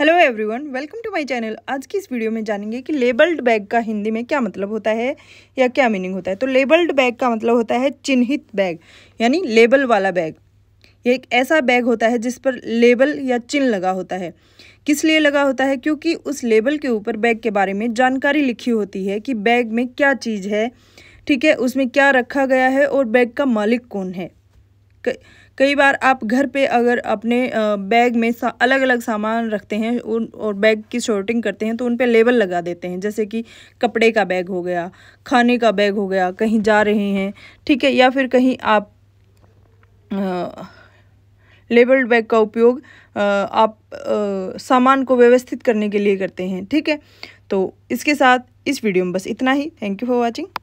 hello everyone welcome to my channel आज की इस वीडियो में जानेंगे कि लेबल्ड बैग का हिंदी में क्या मतलब होता है या क्या मीनिंग होता है तो लेबल्ड बैग का मतलब होता है चिन्हित बैग यानी लेबल वाला बैग ये एक ऐसा बैग होता है जिस पर लेबल या चिन्ह लगा होता है किस लिए लगा होता है क्योंकि उस लेबल के ऊपर बैग के बारे में जानकारी लिखी होती है कि बैग में क्या चीज़ है ठीक है उसमें क्या रखा गया है और बैग का मालिक कौन है कई बार आप घर पे अगर अपने बैग में अलग अलग सामान रखते हैं उन और बैग की शॉर्टिंग करते हैं तो उन पे लेबल लगा देते हैं जैसे कि कपड़े का बैग हो गया खाने का बैग हो गया कहीं जा रहे हैं ठीक है या फिर कहीं आप लेबल्ड बैग का उपयोग आप सामान को व्यवस्थित करने के लिए करते हैं ठीक है तो इसके साथ इस वीडियो में बस इतना ही थैंक यू फॉर वॉचिंग